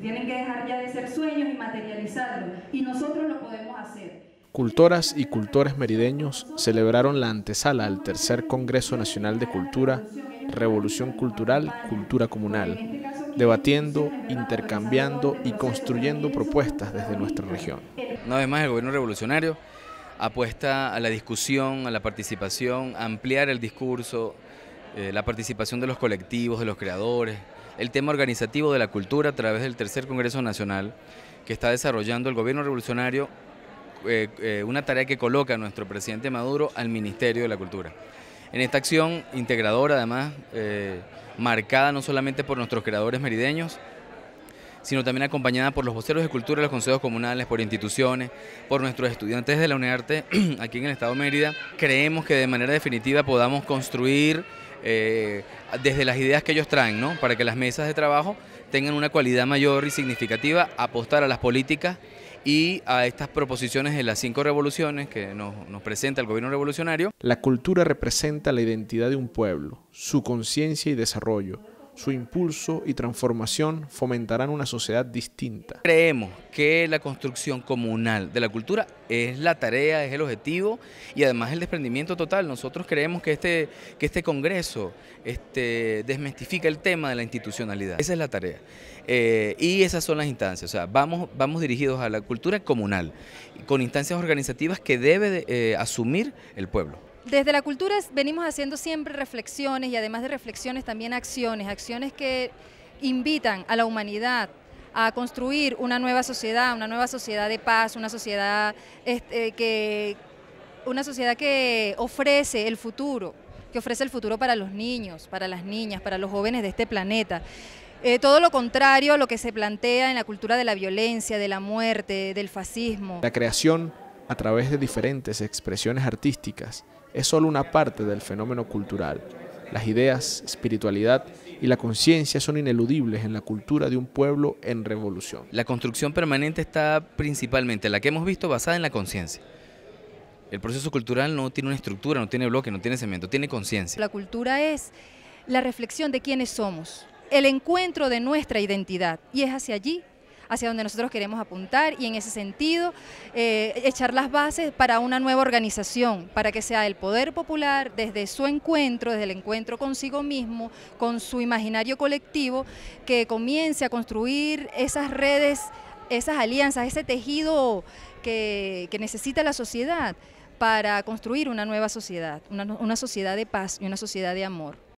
Tienen que dejar ya de ser sueños y materializarlos. Y nosotros lo podemos hacer. Cultoras y cultores merideños celebraron la antesala al tercer Congreso Nacional de Cultura, Revolución Cultural, Cultura Comunal, debatiendo, intercambiando y construyendo propuestas desde nuestra región. Una vez más, el gobierno revolucionario apuesta a la discusión, a la participación, a ampliar el discurso, eh, la participación de los colectivos, de los creadores, el tema organizativo de la cultura a través del Tercer Congreso Nacional que está desarrollando el gobierno revolucionario, eh, eh, una tarea que coloca a nuestro presidente Maduro al Ministerio de la Cultura. En esta acción integradora, además, eh, marcada no solamente por nuestros creadores merideños, sino también acompañada por los voceros de cultura de los consejos comunales, por instituciones, por nuestros estudiantes de la UNEARTE aquí en el Estado de Mérida. Creemos que de manera definitiva podamos construir eh, desde las ideas que ellos traen, ¿no? para que las mesas de trabajo tengan una cualidad mayor y significativa, apostar a las políticas y a estas proposiciones de las cinco revoluciones que nos, nos, presenta el gobierno revolucionario. La cultura representa la identidad de un pueblo, su conciencia y desarrollo, su impulso y transformación fomentarán una sociedad distinta. Creemos que la construcción comunal de la cultura es la tarea, es el objetivo y además el desprendimiento total. Nosotros creemos que este, que este Congreso este, desmestifica el tema de la institucionalidad. Esa es la tarea. Eh, y esas son las instancias. O sea, vamos, vamos dirigidos a la cultura comunal, con instancias organizativas que debe eh, asumir el pueblo. Desde la cultura venimos haciendo siempre reflexiones y además de reflexiones también acciones, acciones que invitan a la humanidad a construir una nueva sociedad, una nueva sociedad de paz, una sociedad este, que una sociedad que ofrece el futuro, que ofrece el futuro para los niños, para las niñas, para los jóvenes de este planeta. Eh, todo lo contrario a lo que se plantea en la cultura de la violencia, de la muerte, del fascismo. La creación a través de diferentes expresiones artísticas es solo una parte del fenómeno cultural. Las ideas, espiritualidad y la conciencia son ineludibles en la cultura de un pueblo en revolución. La construcción permanente está principalmente, la que hemos visto, basada en la conciencia. El proceso cultural no tiene una estructura, no tiene bloque, no tiene cemento, tiene conciencia. La cultura es la reflexión de quiénes somos, el encuentro de nuestra identidad y es hacia allí hacia donde nosotros queremos apuntar y en ese sentido eh, echar las bases para una nueva organización, para que sea el poder popular desde su encuentro, desde el encuentro consigo mismo, con su imaginario colectivo, que comience a construir esas redes, esas alianzas, ese tejido que, necesita la sociedad para construir una nueva sociedad, una sociedad de paz y una sociedad de amor.